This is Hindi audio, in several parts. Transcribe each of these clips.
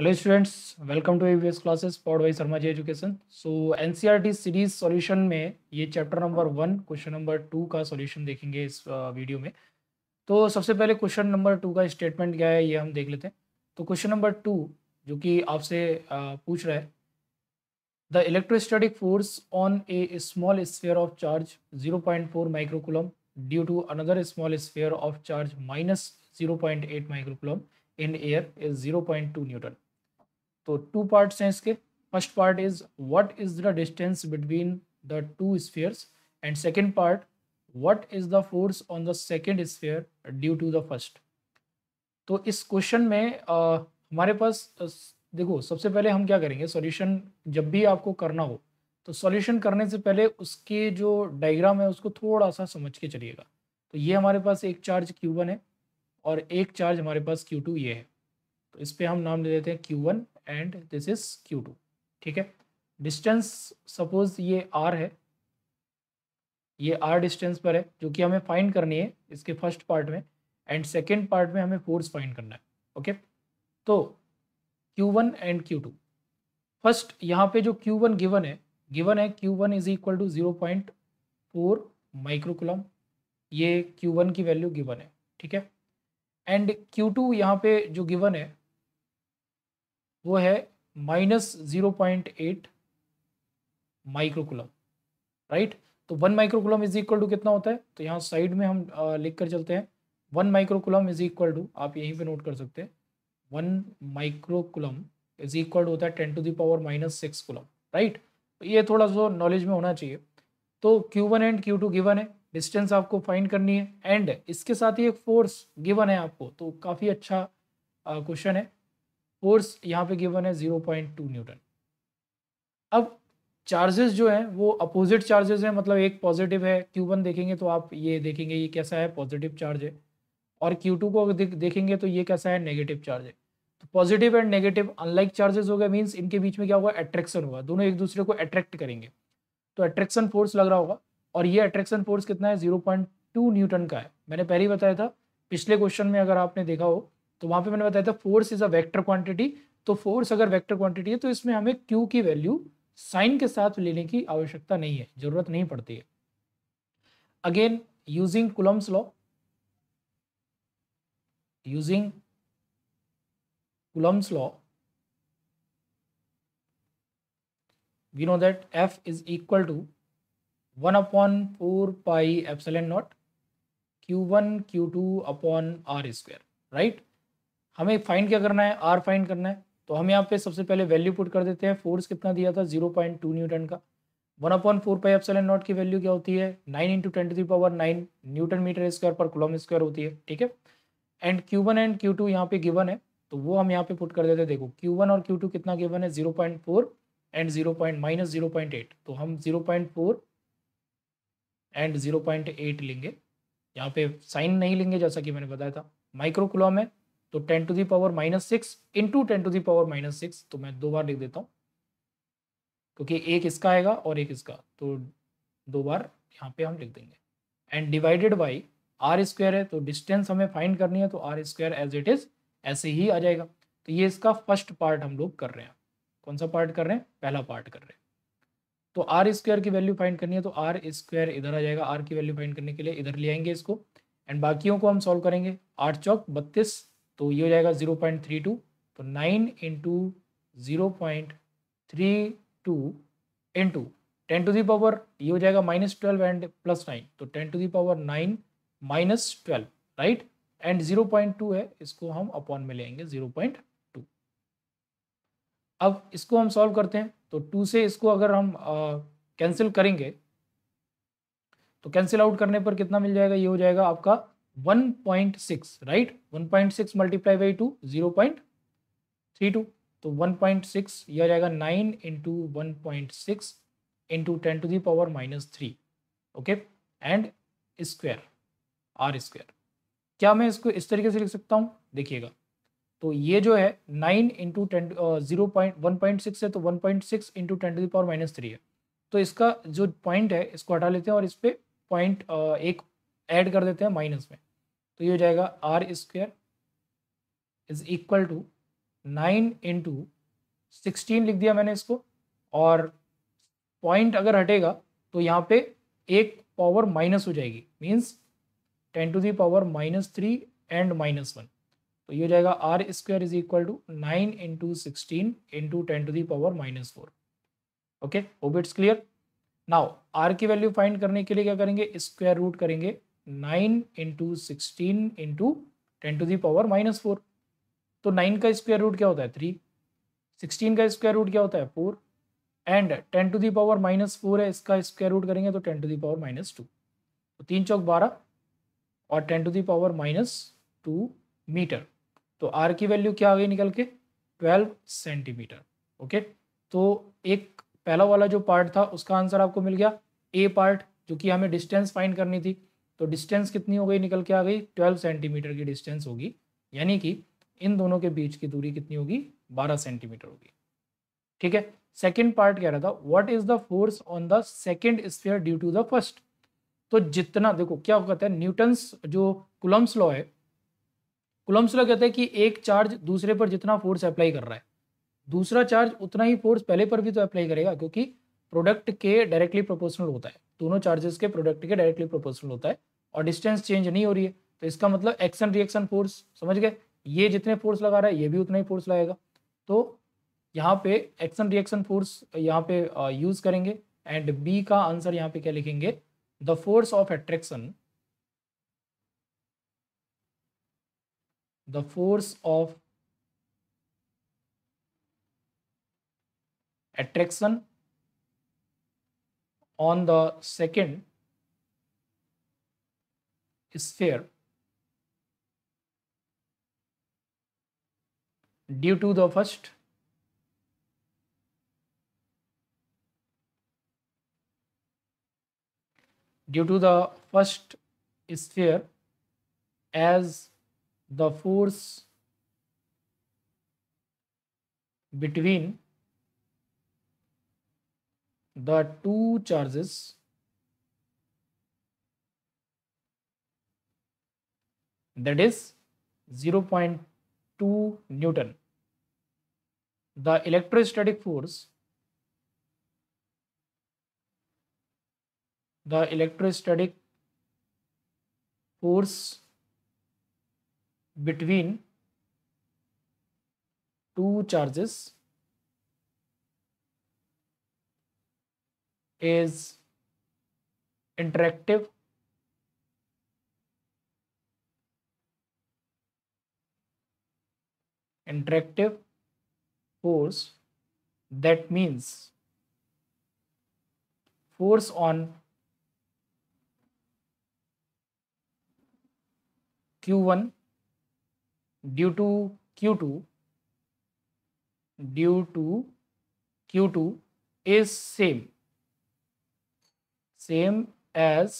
Hello students welcome to AVS classes पॉड Y Sharma ji education so NCERT series solution में ये chapter number one question number two का सॉल्यूशन देखेंगे इस वीडियो में तो सबसे पहले क्वेश्चन नंबर टू का स्टेटमेंट क्या है ये हम देख लेते हैं तो क्वेश्चन नंबर टू जो कि आपसे पूछ रहा है the electrostatic force on a small sphere of charge zero point four microcoulomb due to another small sphere of charge minus zero point eight microcoulomb in air is zero point two newton तो टू पार्ट्स हैं इसके first part is what is the distance between the two sphere and second part what is the force on the second sphere due to the first तो इस क्वेश्चन में आ, हमारे पास देखो सबसे पहले हम क्या करेंगे सॉल्यूशन जब भी आपको करना हो तो सॉल्यूशन करने से पहले उसके जो डायग्राम है उसको थोड़ा सा समझ के चलिएगा तो ये हमारे पास एक चार्ज Q1 है और एक चार्ज हमारे पास Q2 ये है तो इस पर हम नाम ले देते हैं Q1 and this is Q two ठीक है डिस्टेंस सपोज ये आर है ये आर डिस्टेंस पर है जो कि हमें फाइंड करनी है इसके फर्स्ट पार्ट में एंड सेकेंड पार्ट में हमें फोर्स फाइंड करना है ओके तो Q one and Q two first यहाँ पे जो क्यू वन गिवन है गिवन है Q one is equal to zero point four microcoulomb ये क्यू वन की वैल्यू गिवन है ठीक है एंड क्यू टू यहाँ पे जो गिवन है वो है minus zero point eight microcoulomb right तो one microcoulomb is equal to कितना होता है तो यहाँ साइड में हम लिख कर चलते हैं one microcoulomb is equal to आप यहीं पे नोट कर सकते हैं वन माइक्रोकुलम इज इक्वल होता है ten to the power minus six coulomb right तो ये थोड़ा सा नॉलेज में होना चाहिए तो Q one and Q two given है डिस्टेंस आपको फाइंड करनी है एंड इसके साथ ही एक फोर्स गिवन है आपको तो काफ़ी अच्छा क्वेश्चन है फोर्स यहाँ पे गिवन है जीरो पॉइंट टू न्यूटन अब चार्जेस जो हैं वो अपोजिट चार्जेस हैं मतलब एक पॉजिटिव है क्यू वन देखेंगे तो आप ये देखेंगे ये कैसा है पॉजिटिव चार्ज है और क्यू टू को देखेंगे तो ये कैसा है नेगेटिव चार्ज है तो positive and negative unlike charges हो गए मीन्स इनके बीच में क्या होगा अट्रैक्शन हुआ दोनों एक दूसरे को अट्रैक्ट करेंगे तो अट्रैक्शन फोर्स लग रहा होगा और ये अट्रैक्शन फोर्स कितना है जीरो पॉइंट टू न्यूटन का है मैंने पहले ही बताया था पिछले क्वेश्चन में अगर आपने देखा हो तो वहां पे मैंने बताया था force is a vector quantity तो फोर्स अगर वेक्टर क्वांटिटी है तो इसमें हमें क्यू की वैल्यू साइन के साथ लेने की आवश्यकता नहीं है जरूरत नहीं पड़ती है again using coulomb's law using that F is equal to one upon four pi F upon not Q one Q two upon R square right right? हमें फाइंड क्या करना है आर फाइंड करना है तो हम यहाँ पे सबसे पहले वैल्यू पुट कर देते हैं फोर्स कितना दिया था जीरो पॉइंट टू न्यूटन का one upon four pi F not की वैल्यू क्या होती है nine into ten to power nine newton metre square per coulomb square होती है ठीक है and Q one and Q two यहाँ पे गिवन है तो वो हम यहाँ पे पुट कर देते हैं देखो क्यू वन और क्यू टू कितना गिवन है zero point four and zero point minus zero point eight तो हम zero point four and zero point eight लेंगे यहाँ पे साइन नहीं लेंगे जैसा कि मैंने बताया था माइक्रो कुलम है तो ten to the power minus six into ten to the power minus six तो मैं दो बार लिख देता हूँ क्योंकि तो एक इसका आएगा और एक इसका तो दो बार यहाँ पे हम लिख देंगे and divided by R square है तो डिस्टेंस हमें फाइंड करनी है तो R square as it is ऐसे ही आ जाएगा तो ये इसका फर्स्ट पार्ट हम लोग कर रहे हैं कौन सा पार्ट कर रहे हैं पहला पार्ट कर रहे हैं तो आर स्क्वायर की वैल्यू फाइंड करनी है तो आर स्क्वायर इधर आ जाएगा आर की वैल्यू फाइंड करने के लिए इधर ले आएंगे इसको एंड बाकियों को हम सॉल्व करेंगे आठ चौक बत्तीस तो ये हो जाएगा ज़ीरो पॉइंट थ्री टू तो nine into zero point three two into ten to the power ये हो जाएगा minus twelve and plus nine तो ten to the power nine minus twelve right and zero point two है इसको हम अपॉन में लेंगे ज़ीरो पॉइंट टू अब इसको हम सॉल्व करते हैं तो टू से इसको अगर हम कैंसिल करेंगे तो कैंसिल आउट करने पर कितना मिल जाएगा ये हो जाएगा आपका 1.6 right 1.6 multiply by two zero point three two तो 1.6 ये आ जाएगा 9 into one point six into ten to the power minus three okay and square R square क्या मैं इसको इस तरीके से लिख सकता हूँ देखिएगा तो ये जो है nine into ten zero point one point six है तो one point six into ten to the power minus three है तो इसका जो पॉइंट है इसको हटा लेते हैं और इस पर पॉइंट एक ऐड कर देते हैं माइनस में तो ये हो जाएगा R square is equal to nine into sixteen लिख दिया मैंने इसको और पॉइंट अगर हटेगा तो यहाँ पे एक पावर माइनस हो जाएगी means ten to the power minus three and minus one तो ये हो जाएगा R square is equal to nine into sixteen into ten to the power minus four okay hope it's clear now R की वैल्यू फाइंड करने के लिए क्या करेंगे स्क्वायर रूट करेंगे nine into sixteen into ten to the power minus four तो नाइन का स्क्वायर रूट क्या होता है थ्री सिक्सटीन का स्क्वायर रूट क्या होता है four and ten to the power minus four है इसका स्क्वायर रूट करेंगे तो ten to the power minus two तो तीन चौक बारह और ten to the power minus two metre तो आर की वैल्यू क्या आ गई निकल के ट्वेल्व सेंटीमीटर ओके तो एक पहला वाला जो पार्ट था उसका आंसर आपको मिल गया ए पार्ट जो कि हमें डिस्टेंस फाइंड करनी थी तो डिस्टेंस कितनी हो गई निकल के आ गई ट्वेल्व सेंटीमीटर की डिस्टेंस होगी यानी कि इन दोनों के बीच की दूरी कितनी होगी बारह सेंटीमीटर होगी ठीक है सेकेंड पार्ट कह रहा था what is the force on the second sphere due to the first तो जितना देखो क्या कहते हैं न्यूटन्स जो कुलम्स लॉ है कुलम्स लॉ कहते हैं कि एक चार्ज दूसरे पर जितना फोर्स अप्लाई कर रहा है दूसरा चार्ज उतना ही फोर्स पहले पर भी तो अप्लाई करेगा क्योंकि प्रोडक्ट के डायरेक्टली प्रोपोर्शनल होता है दोनों चार्जेस के प्रोडक्ट के डायरेक्टली प्रोपोर्शनल होता है और डिस्टेंस चेंज नहीं हो रही है तो इसका मतलब एक्शन रिएक्शन फोर्स समझ गए ये जितने फोर्स लगा रहा है ये भी उतना ही फोर्स लगाएगा तो यहाँ पे एक्शन रिएक्शन फोर्स यहाँ पे यूज करेंगे एंड बी का आंसर यहाँ पे क्या लिखेंगे the force of attraction the force of attraction on the second sphere due to the first due to the first sphere as the force between the two charges that is 0.2 Newton. The electrostatic force the electrostatic force between two charges is interactive interactive force that means force on q1 due to q2 due to q2 is same same as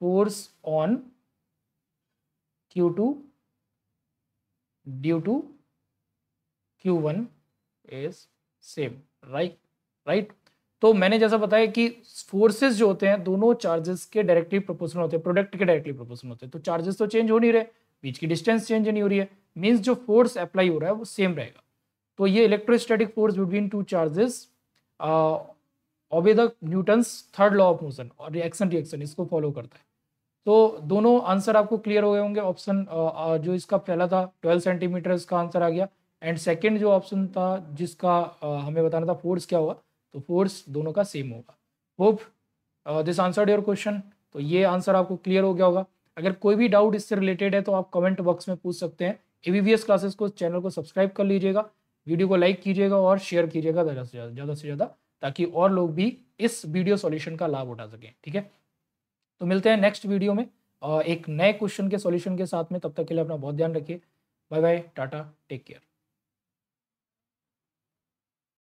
force on q2 due to q1 is same right right तो मैंने जैसा बताया कि फोर्सेस जो होते हैं दोनों चार्जेस के डायरेक्टली प्रोपोर्शनल होते हैं प्रोडक्ट के डायरेक्टली प्रोपोर्शनल होते हैं तो चार्जेस तो चेंज हो नहीं रहे बीच की डिस्टेंस चेंज नहीं हो रही है मींस जो फोर्स अप्लाई हो रहा है वो सेम रहेगा तो ये electrostatic force between two charges obey newton's third law of motion और रिएक्शन रिएक्शन इसको फॉलो करता है तो दोनों आंसर आपको क्लियर हो गए होंगे ऑप्शन जो इसका पहला था ट्वेल्व सेंटीमीटर इसका आंसर आ गया एंड सेकेंड जो ऑप्शन था जिसका हमें बताना था फोर्स क्या होगा तो फोर्स दोनों का सेम होगा hope this answer your question तो ये आंसर आपको क्लियर हो गया होगा अगर कोई भी डाउट इससे रिलेटेड है तो आप कमेंट बॉक्स में पूछ सकते हैं एबीबीएस क्लासेस को चैनल को सब्सक्राइब कर लीजिएगा वीडियो को लाइक कीजिएगा और शेयर कीजिएगा ज़्यादा से ज़्यादा ज़्यादा से ज़्यादा ताकि और लोग भी इस वीडियो सॉल्यूशन का लाभ उठा सकें ठीक है तो मिलते हैं नेक्स्ट वीडियो में और एक नए क्वेश्चन के सॉल्यूशन के साथ में तब तक के लिए अपना बहुत ध्यान रखिए bye bye tata take care